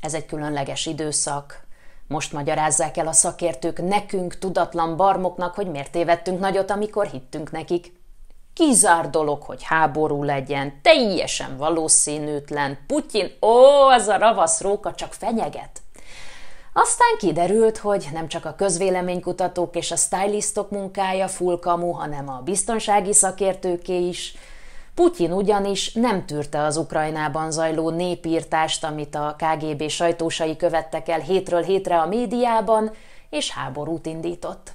Ez egy különleges időszak. Most magyarázzák el a szakértők nekünk, tudatlan barmoknak, hogy miért tévedtünk nagyot, amikor hittünk nekik. Kizár dolog, hogy háború legyen, teljesen valószínűtlen. Putyin, ó, az a ravasz róka csak fenyeget. Aztán kiderült, hogy nem csak a közvéleménykutatók és a stylistok munkája fulkamú, hanem a biztonsági szakértőké is – Putyin ugyanis nem tűrte az Ukrajnában zajló népírtást, amit a KGB sajtósai követtek el hétről hétre a médiában, és háborút indított.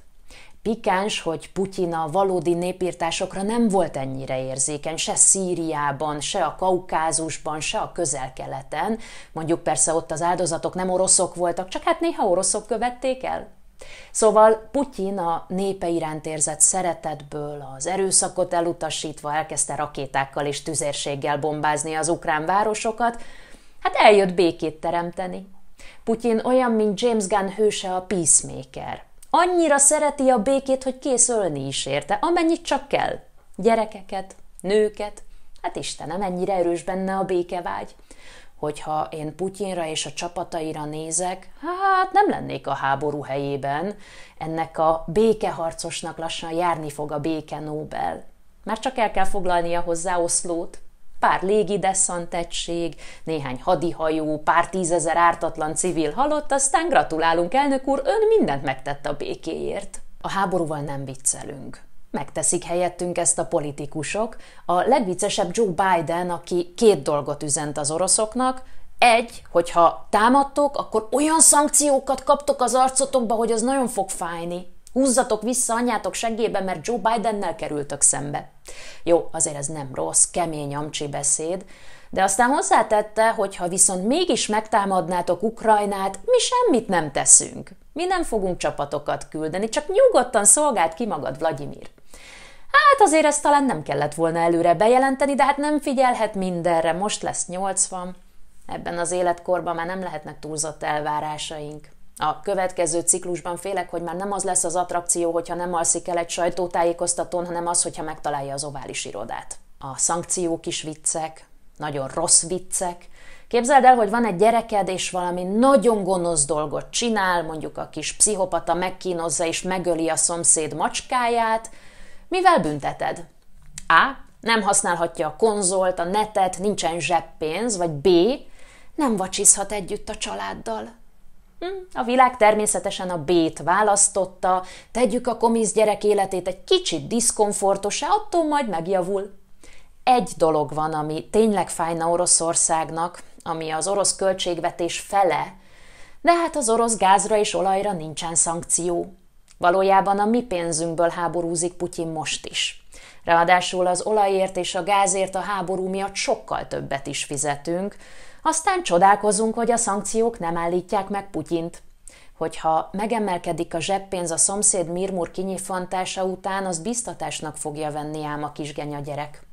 Pikáns, hogy Putyin a valódi népírtásokra nem volt ennyire érzékeny, se Szíriában, se a Kaukázusban, se a közel-keleten. Mondjuk persze ott az áldozatok nem oroszok voltak, csak hát néha oroszok követték el. Szóval Putyin a népe iránt érzett szeretetből, az erőszakot elutasítva elkezdte rakétákkal és tüzérséggel bombázni az ukrán városokat, hát eljött békét teremteni. Putyin olyan, mint James Gunn hőse a Peacemaker. Annyira szereti a békét, hogy kész ölni is érte, amennyit csak kell. Gyerekeket, nőket, hát Istenem, ennyire erős benne a békevágy hogyha én Putyinra és a csapataira nézek, hát nem lennék a háború helyében. Ennek a békeharcosnak lassan járni fog a béke Nobel. Már csak el kell foglalnia hozzá Oszlót, pár egység, néhány hadihajó, pár tízezer ártatlan civil halott, aztán gratulálunk, elnök úr, ön mindent megtett a békéért. A háborúval nem viccelünk. Megteszik helyettünk ezt a politikusok. A legviccesebb Joe Biden, aki két dolgot üzent az oroszoknak, egy, hogyha támadtok, akkor olyan szankciókat kaptok az arcotokba, hogy az nagyon fog fájni. Húzzatok vissza anyátok seggébe, mert Joe Bidennel kerültök szembe. Jó, azért ez nem rossz, kemény amcsi beszéd, de aztán hozzátette, hogy ha viszont mégis megtámadnátok Ukrajnát, mi semmit nem teszünk. Mi nem fogunk csapatokat küldeni, csak nyugodtan szolgált ki magad, Vladimir. Hát azért ezt talán nem kellett volna előre bejelenteni, de hát nem figyelhet mindenre, most lesz 80. Ebben az életkorban már nem lehetnek túlzott elvárásaink. A következő ciklusban félek, hogy már nem az lesz az attrakció, hogyha nem alszik el egy sajtótájékoztatón, hanem az, hogyha megtalálja az ovális irodát. A szankciók is viccek, nagyon rossz viccek. Képzeld el, hogy van egy gyereked, és valami nagyon gonosz dolgot csinál, mondjuk a kis pszichopata megkínozza és megöli a szomszéd macskáját, mivel bünteted? A. Nem használhatja a konzolt, a netet, nincsen zseppénz, vagy B. Nem vacsizhat együtt a családdal. Hm, a világ természetesen a B-t választotta, tegyük a komisz gyerek életét egy kicsit diszkomfortosá, attól majd megjavul. Egy dolog van, ami tényleg fájna Oroszországnak, ami az orosz költségvetés fele, de hát az orosz gázra és olajra nincsen szankció. Valójában a mi pénzünkből háborúzik Putyin most is. Ráadásul az olajért és a gázért a háború miatt sokkal többet is fizetünk, aztán csodálkozunk, hogy a szankciók nem állítják meg Putyint. Hogyha megemelkedik a zseppénz a szomszéd mirmur kinyifantása után, az biztatásnak fogja venni ám a kisgenya gyerek.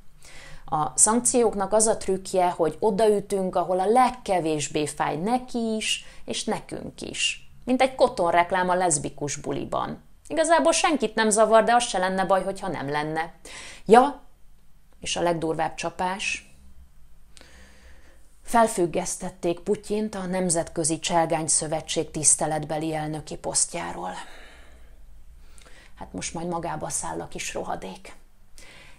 A szankcióknak az a trükkje, hogy odaütünk, ahol a legkevésbé fáj neki is, és nekünk is. Mint egy reklám a leszbikus buliban. Igazából senkit nem zavar, de az se lenne baj, hogyha nem lenne. Ja, és a legdurvább csapás. Felfüggesztették Putyint a Nemzetközi Cselgány Szövetség tiszteletbeli elnöki posztjáról. Hát most majd magába száll a kis rohadék.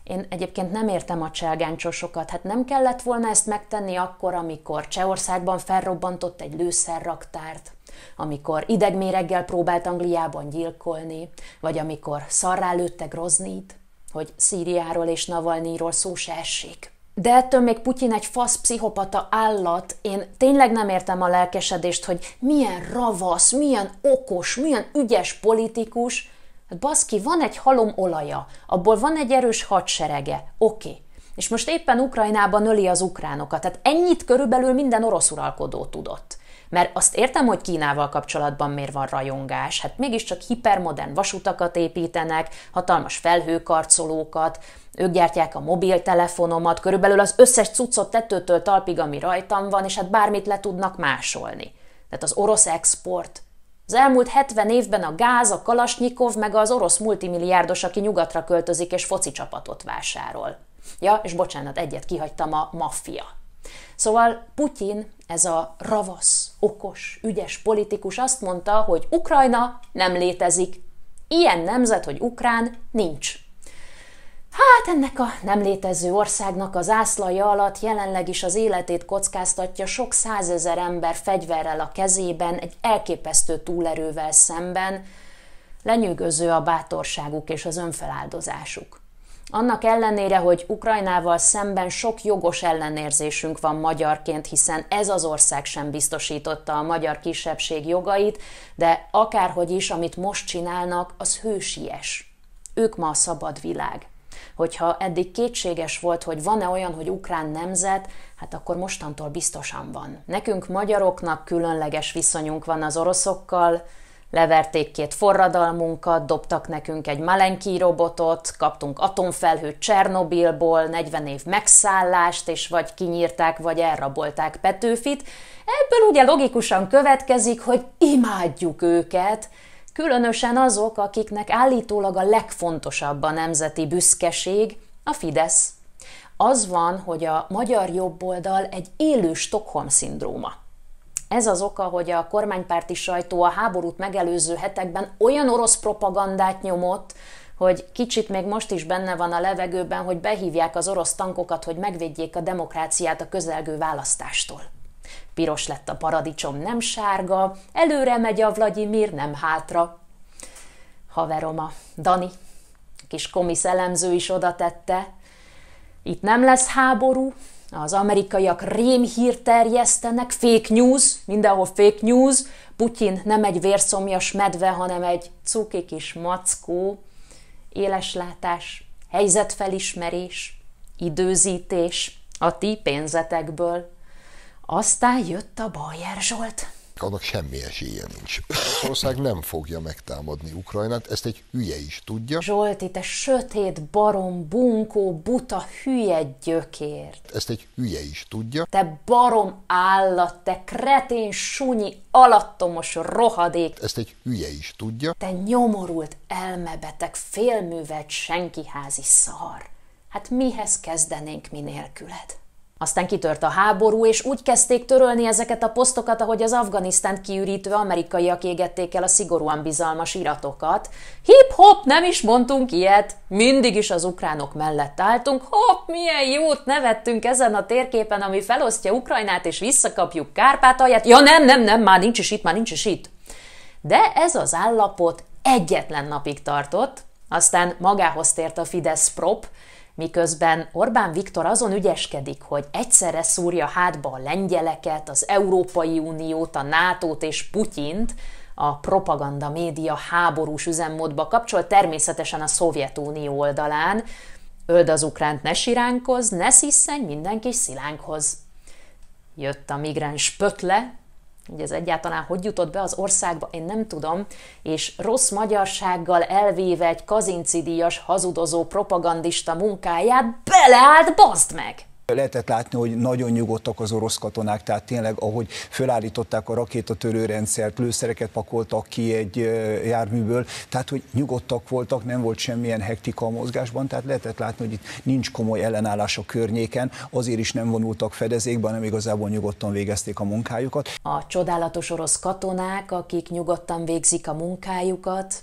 Én egyébként nem értem a cselgáncsosokat, hát nem kellett volna ezt megtenni akkor, amikor Csehországban felrobbantott egy lőszerraktárt, amikor idegméreggel próbált Angliában gyilkolni, vagy amikor szarrá lőtte Groznit, hogy Szíriáról és Navalnyiról szó se essék. De ettől még Putyin egy fasz pszichopata állat, én tényleg nem értem a lelkesedést, hogy milyen ravasz, milyen okos, milyen ügyes politikus. Hát baszki, van egy halom olaja, abból van egy erős hadserege, oké. Okay. És most éppen Ukrajnában öli az ukránokat, tehát ennyit körülbelül minden orosz uralkodó tudott. Mert azt értem, hogy Kínával kapcsolatban miért van rajongás, hát mégiscsak hipermodern vasutakat építenek, hatalmas felhőkarcolókat, ők gyártják a mobiltelefonomat, körülbelül az összes cuccot tetőtől talpig, ami rajtam van, és hát bármit le tudnak másolni. Tehát az orosz export. Az elmúlt 70 évben a gáz, a kalasnyikov, meg az orosz multimilliárdos, aki nyugatra költözik és foci csapatot vásárol. Ja, és bocsánat, egyet kihagytam, a maffia. Szóval Putyin ez a ravasz, okos, ügyes politikus azt mondta, hogy Ukrajna nem létezik. Ilyen nemzet, hogy Ukrán, nincs. Hát ennek a nem létező országnak az ászlaja alatt jelenleg is az életét kockáztatja sok százezer ember fegyverrel a kezében, egy elképesztő túlerővel szemben. Lenyűgöző a bátorságuk és az önfeláldozásuk. Annak ellenére, hogy Ukrajnával szemben sok jogos ellenérzésünk van magyarként, hiszen ez az ország sem biztosította a magyar kisebbség jogait, de akárhogy is, amit most csinálnak, az hősies. Ők ma a szabad világ. Hogyha eddig kétséges volt, hogy van-e olyan, hogy ukrán nemzet, hát akkor mostantól biztosan van. Nekünk magyaroknak különleges viszonyunk van az oroszokkal, leverték két forradalmunkat, dobtak nekünk egy Malenki robotot, kaptunk atomfelhőt Csernobilból, 40 év megszállást, és vagy kinyírták, vagy elrabolták Petőfit. Ebből ugye logikusan következik, hogy imádjuk őket, különösen azok, akiknek állítólag a legfontosabb a nemzeti büszkeség, a Fidesz. Az van, hogy a magyar jobboldal egy élő Stockholm-szindróma. Ez az oka, hogy a kormánypárti sajtó a háborút megelőző hetekben olyan orosz propagandát nyomott, hogy kicsit még most is benne van a levegőben, hogy behívják az orosz tankokat, hogy megvédjék a demokráciát a közelgő választástól. Piros lett a paradicsom, nem sárga, előre megy a Vladimir, nem hátra. Haverom a Dani, kis komisz elemző is oda tette, itt nem lesz háború, az amerikaiak rémhír terjesztenek, fake news, mindenhol fake news, Putyin nem egy vérszomjas medve, hanem egy cuki kis mackó, éleslátás, helyzetfelismerés, időzítés a ti pénzetekből. Aztán jött a Bajer Zsolt annak semmi esélye nincs. Oroszország nem fogja megtámadni Ukrajnát, ezt egy hülye is tudja. Zsolti, te sötét barom, bunkó, buta, hülye gyökér. Ezt egy hülye is tudja. Te barom állat, te kretén, sunyi, alattomos rohadék. Ezt egy hülye is tudja. Te nyomorult, elmebeteg, félművelt senkiházi szar. Hát mihez kezdenénk mi nélküled? Aztán kitört a háború, és úgy kezdték törölni ezeket a posztokat, ahogy az Afganisztánt kiürítő amerikaiak égették el a szigorúan bizalmas iratokat. Hip-hop, nem is mondtunk ilyet! Mindig is az ukránok mellett álltunk. Hopp, milyen jót nevettünk ezen a térképen, ami felosztja Ukrajnát, és visszakapjuk Kárpátalját. Ja nem, nem, nem, már nincs is itt, már nincs is itt. De ez az állapot egyetlen napig tartott, aztán magához tért a Fidesz prop, miközben Orbán Viktor azon ügyeskedik, hogy egyszerre szúrja hátba a lengyeleket, az Európai Uniót, a NATO-t és Putyint, a propaganda média háborús üzemmódba kapcsol, természetesen a Szovjetunió oldalán. Öld az ukránt, ne siránkoz, ne sziszenj mindenki szilánkhoz. Jött a migráns pötle, hogy ez egyáltalán hogy jutott be az országba, én nem tudom, és rossz magyarsággal elvéve egy kazincidíjas, hazudozó propagandista munkáját beleállt, baszd meg! Lehetett látni, hogy nagyon nyugodtak az orosz katonák, tehát tényleg, ahogy fölállították a rakétatörőrendszert, lőszereket pakoltak ki egy járműből, tehát hogy nyugodtak voltak, nem volt semmilyen hektika a mozgásban, tehát lehetett látni, hogy itt nincs komoly ellenállás a környéken, azért is nem vonultak fedezékben, hanem igazából nyugodtan végezték a munkájukat. A csodálatos orosz katonák, akik nyugodtan végzik a munkájukat,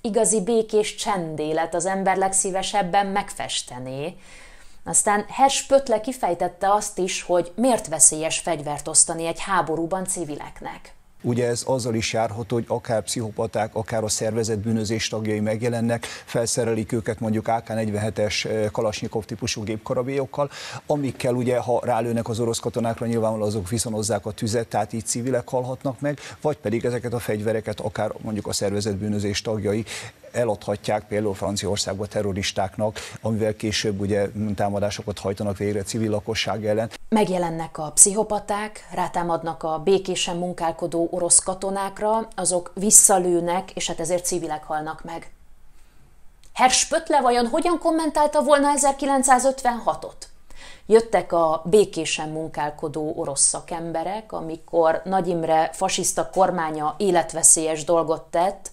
igazi békés csendélet az ember legszívesebben megfestené, aztán Pötle kifejtette azt is, hogy miért veszélyes fegyvert osztani egy háborúban civileknek. Ugye ez azzal is járható, hogy akár pszichopaták, akár a szervezet bűnözés tagjai megjelennek, felszerelik őket mondjuk AK-47-es eh, Kalasnyikov típusú gépkarabélyokkal, amikkel ugye, ha rálőnek az orosz katonákra, nyilvánvalóan azok viszonozzák a tüzet, tehát így civilek halhatnak meg, vagy pedig ezeket a fegyvereket akár mondjuk a szervezet bűnözés tagjai eladhatják például Franciaországba terroristáknak, amivel később ugye támadásokat hajtanak végre civil lakosság ellen. Megjelennek a pszichopaták, rátámadnak a békésen munkálkodó orosz katonákra, azok visszalőnek, és hát ezért civilek halnak meg. Herr Spötle vajon hogyan kommentálta volna 1956-ot? Jöttek a békésen munkálkodó orosz szakemberek, amikor Nagy Imre fasiszta kormánya életveszélyes dolgot tett,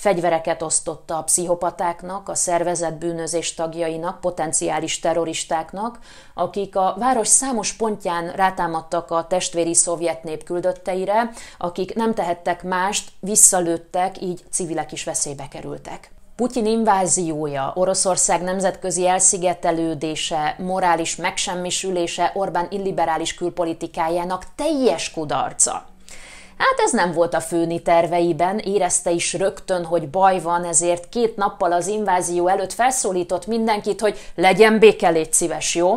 fegyvereket osztotta a pszichopatáknak, a szervezett bűnözés tagjainak, potenciális terroristáknak, akik a város számos pontján rátámadtak a testvéri szovjet nép küldötteire, akik nem tehettek mást, visszalőttek, így civilek is veszélybe kerültek. Putyin inváziója, Oroszország nemzetközi elszigetelődése, morális megsemmisülése Orbán illiberális külpolitikájának teljes kudarca. Hát ez nem volt a főni terveiben, érezte is rögtön, hogy baj van, ezért két nappal az invázió előtt felszólított mindenkit, hogy legyen béke, légy szíves, jó?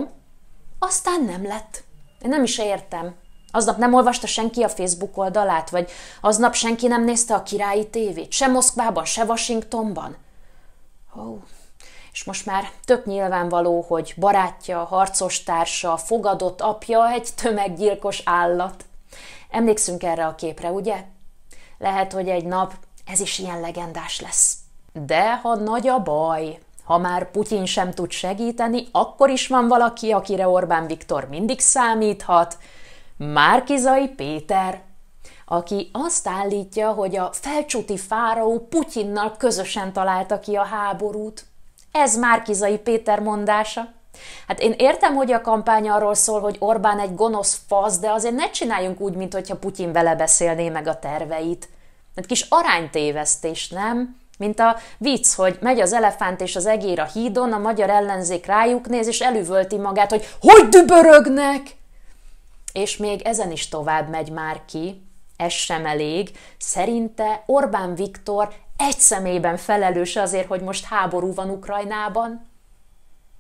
Aztán nem lett. Én nem is értem. Aznap nem olvasta senki a Facebook oldalát, vagy aznap senki nem nézte a királyi tévét, se Moszkvában, se Washingtonban. Ó, oh. és most már tök nyilvánvaló, hogy barátja, harcostársa, fogadott apja egy tömeggyilkos állat. Emlékszünk erre a képre, ugye? Lehet, hogy egy nap ez is ilyen legendás lesz. De ha nagy a baj, ha már Putyin sem tud segíteni, akkor is van valaki, akire Orbán Viktor mindig számíthat, Márkizai Péter, aki azt állítja, hogy a felcsúti fáraó Putyinnal közösen találta ki a háborút. Ez Márkizai Péter mondása. Hát én értem, hogy a kampány arról szól, hogy Orbán egy gonosz fasz, de azért ne csináljunk úgy, mintha Putyin vele beszélné meg a terveit. Hát kis aránytévesztés, nem? Mint a vicc, hogy megy az elefánt és az egér a hídon, a magyar ellenzék rájuk néz, és elüvölti magát, hogy hogy dübörögnek! És még ezen is tovább megy már ki, ez sem elég. Szerinte Orbán Viktor egy szemében felelős azért, hogy most háború van Ukrajnában?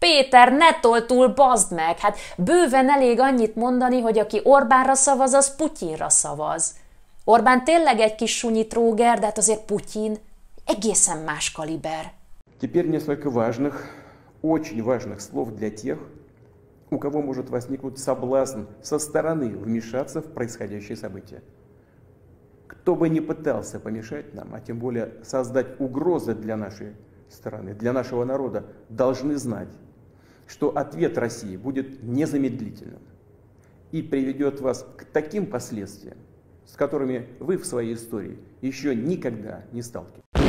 Péter, ne tol túl, bazd meg! Hát bőven elég annyit mondani, hogy aki Orbánra szavaz, az Putyinra szavaz. Orbán tényleg egy kis sunyi tróger, de hát azért Putyin egészen más kaliber. Теперь несколько важных, очень важных слов для тех, у кого может возникнуть соблазн со стороны вмешаться в происходящее событие. Кто бы ни пытался помешать нам, а тем более создать угрозы для нашей страны, для нашего народа, должны знать, что ответ России будет незамедлительным и приведет вас к таким последствиям, с которыми вы в своей истории еще никогда не сталкивались.